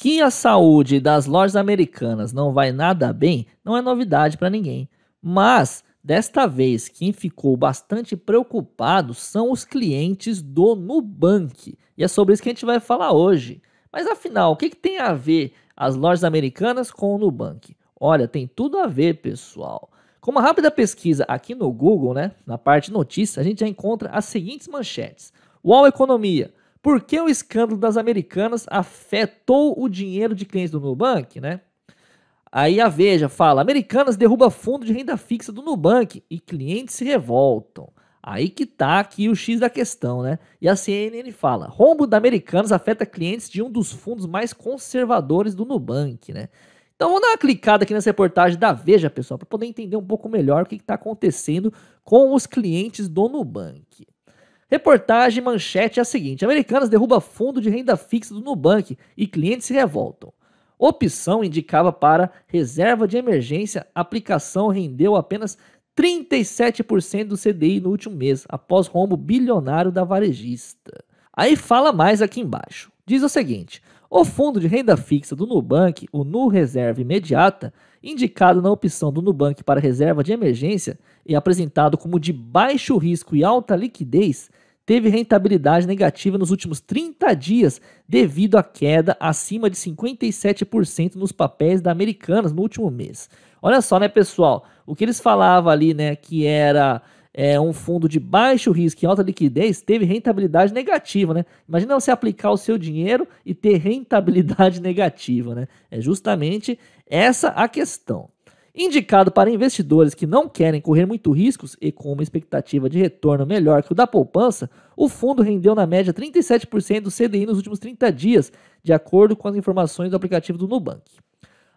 Que a saúde das lojas americanas não vai nada bem não é novidade para ninguém. Mas desta vez quem ficou bastante preocupado são os clientes do Nubank. E é sobre isso que a gente vai falar hoje. Mas afinal, o que, que tem a ver as lojas americanas com o Nubank? Olha, tem tudo a ver, pessoal. Com uma rápida pesquisa aqui no Google, né, na parte notícias, a gente já encontra as seguintes manchetes. UOL Economia. Por que o escândalo das americanas afetou o dinheiro de clientes do Nubank, né? Aí a Veja fala: Americanas derruba fundo de renda fixa do Nubank e clientes se revoltam. Aí que tá aqui o X da questão, né? E a CNN fala: rombo da Americanas afeta clientes de um dos fundos mais conservadores do Nubank, né? Então vamos dar uma clicada aqui nessa reportagem da Veja, pessoal, para poder entender um pouco melhor o que está acontecendo com os clientes do Nubank. Reportagem manchete é a seguinte: Americanas derruba fundo de renda fixa do Nubank e clientes se revoltam. Opção indicava para reserva de emergência, aplicação rendeu apenas 37% do CDI no último mês, após rombo bilionário da varejista. Aí fala mais aqui embaixo. Diz o seguinte: o fundo de renda fixa do Nubank, o Nu Reserva Imediata, indicado na opção do Nubank para reserva de emergência e apresentado como de baixo risco e alta liquidez, teve rentabilidade negativa nos últimos 30 dias devido à queda acima de 57% nos papéis da Americanas no último mês. Olha só, né, pessoal? O que eles falavam ali, né, que era é, um fundo de baixo risco e alta liquidez teve rentabilidade negativa, né? Imagina você aplicar o seu dinheiro e ter rentabilidade negativa, né? É justamente essa a questão. Indicado para investidores que não querem correr muito riscos e com uma expectativa de retorno melhor que o da poupança, o fundo rendeu na média 37% do CDI nos últimos 30 dias, de acordo com as informações do aplicativo do Nubank.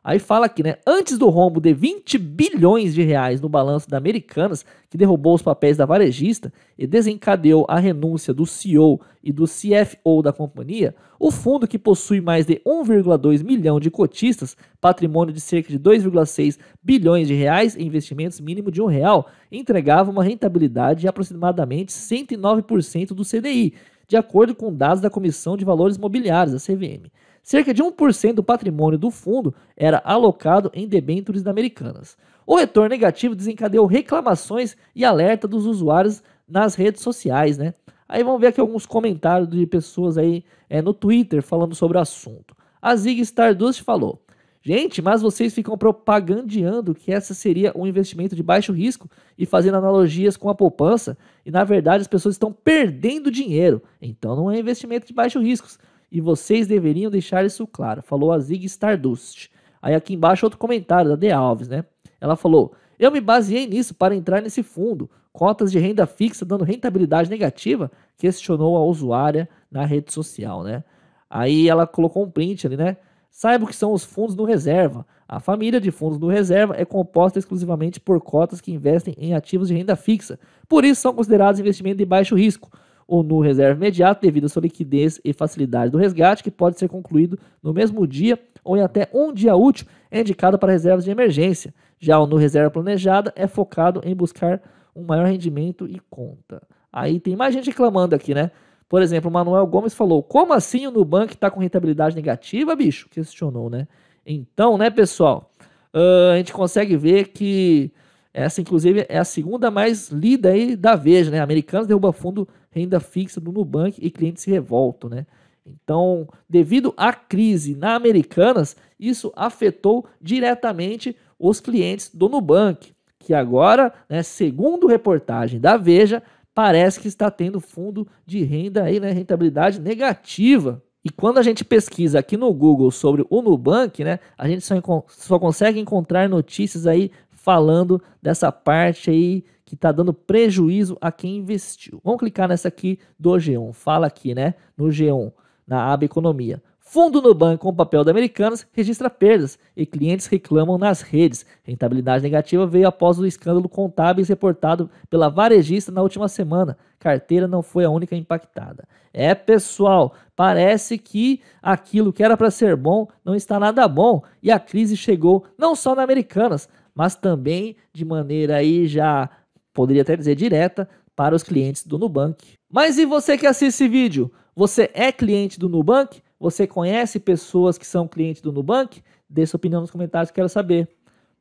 Aí fala aqui, né? Antes do rombo de 20 bilhões de reais no balanço da Americanas, que derrubou os papéis da varejista e desencadeou a renúncia do CEO e do CFO da companhia, o fundo que possui mais de 1,2 milhão de cotistas, patrimônio de cerca de 2,6 bilhões de reais e investimentos mínimo de um real, entregava uma rentabilidade de aproximadamente 109% do CDI, de acordo com dados da Comissão de Valores Mobiliários, a CVM. Cerca de 1% do patrimônio do fundo era alocado em debêntures americanas. O retorno negativo desencadeou reclamações e alerta dos usuários nas redes sociais, né? Aí vamos ver aqui alguns comentários de pessoas aí é, no Twitter falando sobre o assunto. A Zig Stardust falou: Gente, mas vocês ficam propagandeando que essa seria um investimento de baixo risco e fazendo analogias com a poupança, e na verdade as pessoas estão perdendo dinheiro. Então não é investimento de baixo risco. E vocês deveriam deixar isso claro, falou a Zig Stardust. Aí aqui embaixo outro comentário da De Alves, né? Ela falou: "Eu me baseei nisso para entrar nesse fundo. Cotas de renda fixa dando rentabilidade negativa", questionou a usuária na rede social, né? Aí ela colocou um print ali, né? Saiba o que são os fundos do reserva. A família de fundos do reserva é composta exclusivamente por cotas que investem em ativos de renda fixa. Por isso, são considerados investimento de baixo risco O no reserva imediato devido à sua liquidez e facilidade do resgate, que pode ser concluído no mesmo dia ou em até um dia útil, é indicado para reservas de emergência. Já o no reserva planejada é focado em buscar um maior rendimento e conta. Aí tem mais gente reclamando aqui, né? Por exemplo, o Manuel Gomes falou: Como assim o Nubank está com rentabilidade negativa, bicho? Questionou, né? Então, né, pessoal, uh, a gente consegue ver que essa, inclusive, é a segunda mais lida aí da Veja, né? Americanos derruba fundo renda fixa do Nubank e clientes se revoltam, né? Então, devido à crise na Americanas, isso afetou diretamente os clientes do Nubank, que agora, né, segundo reportagem da Veja, parece que está tendo fundo de renda aí, né, rentabilidade negativa. E quando a gente pesquisa aqui no Google sobre o Nubank, né, a gente só, só consegue encontrar notícias aí falando dessa parte aí que está dando prejuízo a quem investiu. Vamos clicar nessa aqui do G1. Fala aqui, né, no G1, na aba Economia. Fundo Nubank com papel da Americanas registra perdas e clientes reclamam nas redes. Rentabilidade negativa veio após o escândalo contábil reportado pela varejista na última semana. Carteira não foi a única impactada. É, pessoal, parece que aquilo que era para ser bom não está nada bom e a crise chegou não só na Americanas, mas também de maneira aí já poderia até dizer direta para os clientes do Nubank. Mas e você que assiste esse vídeo? Você é cliente do Nubank? Você conhece pessoas que são clientes do Nubank? Dê sua opinião nos comentários, quero saber.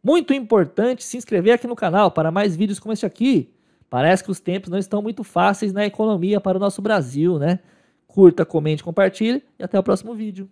Muito importante se inscrever aqui no canal para mais vídeos como este aqui. Parece que os tempos não estão muito fáceis na economia para o nosso Brasil, né? Curta, comente, compartilhe e até o próximo vídeo.